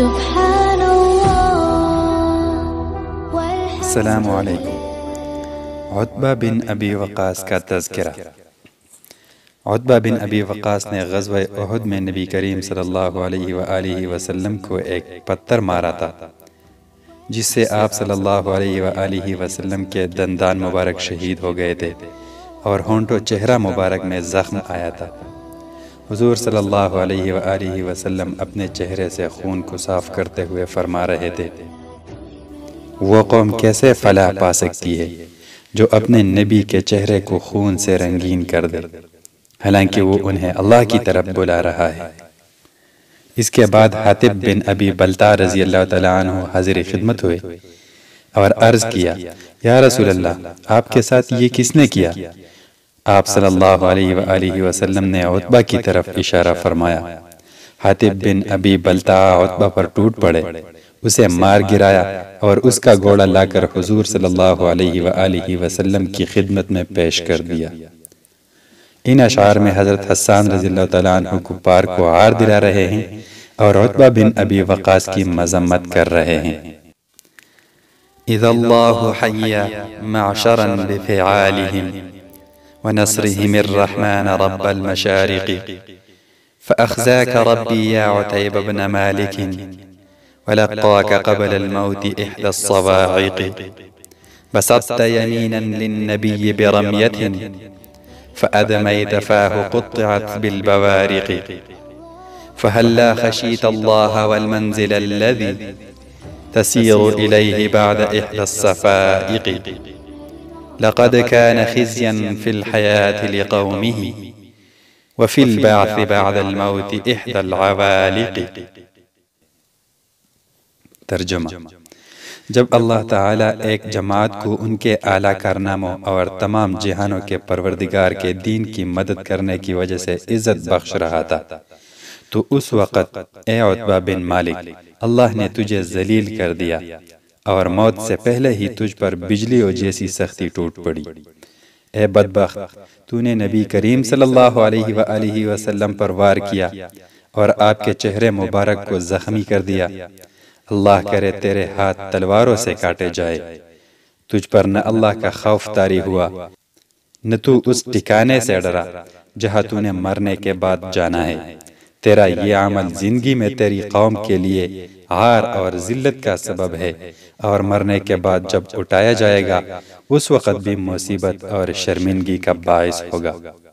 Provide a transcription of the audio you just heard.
السلام علیکم بن ابی کا تذکرہ عطبہ بن ابی وقاص نے غزوہ احد میں نبی کریم صلی اللہ علیہ وآلہ وسلم کو ایک پتھر مارا تھا جس سے آپ صلی اللہ علیہ وآلہ وسلم کے دندان مبارک شہید ہو گئے تھے اور ہونٹو چہرہ مبارک میں زخم آیا تھا حضور صلی اللہ علیہ وآلہ وسلم اپنے چہرے سے خون کو صاف کرتے ہوئے فرما رہے تھے وہ قوم کیسے فلاح پا سکتی ہے جو اپنے نبی کے چہرے کو خون سے رنگین کر دے حالانکہ وہ انہیں اللہ کی طرف بلا رہا ہے اس کے بعد حاتب بن ابی بلتا رضی اللہ تعالیٰ عنہ حاضر خدمت ہوئے اور عرض کیا یا رسول اللہ آپ کے ساتھ یہ کس نے کیا آپ صلی اللہ علیہ وآلہ وسلم نے عطبہ کی طرف اشارہ فرمایا حاتب بن ابی بلتا عطبہ پر ٹوٹ پڑے اسے مار گرایا اور اس کا گھوڑا لا کر حضور صلی اللہ علیہ وآلہ وسلم کی خدمت میں پیش کر دیا ان اشعار میں حضرت حسان رضی اللہ تعالیٰ عنہ کو پار کو عار دلا رہے ہیں اور عطبہ بن ابی وقاس کی مذمت کر رہے ہیں اذا اللہ حیا معشرا بفعالہم ونصرهم الرحمن رب المشارق فأخزاك ربي يا عتيب بن مالك ولقاك قبل الموت إحدى الصواعق بسطت يمينا للنبي برمية فأدميت فاه قطعت بالبوارق فهلا خشيت الله والمنزل الذي تسير إليه بعد إحدى الصفائق لقد كان خزيا في الحياة لقومه وفي البعث بعد الموت إحدى العوالق جب اللہ تعالیٰ ایک جماعت کو ان کے اعلیٰ کارناموں اور تمام جہانوں کے پروردگار کے دین کی مدد کرنے کی وجہ سے عزت بخش رہا تھا تو اس وقت اے عطبہ بن مالک اللہ نے تجھے ذلیل کر دیا اور موت سے پہلے ہی تجھ پر بجلی اور جیسی سختی ٹوٹ پڑی اے بدبخت تو نے نبی کریم صلی اللہ علیہ وآلہ وسلم پر وار کیا اور آپ کے چہرے مبارک کو زخمی کر دیا اللہ کرے تیرے ہاتھ تلواروں سے کاٹے جائے تجھ پر نہ اللہ کا خوف تاری ہوا نہ تو اس ٹکانے سے ڈرا جہاں تو نے مرنے کے بعد جانا ہے تیرا یہ عمل زندگی میں تیری قوم کے لیے ہار اور ذلت کا سبب ہے اور مرنے کے بعد جب اٹھایا جائے گا اس وقت بھی مصیبت اور شرمندگی کا باعث ہوگا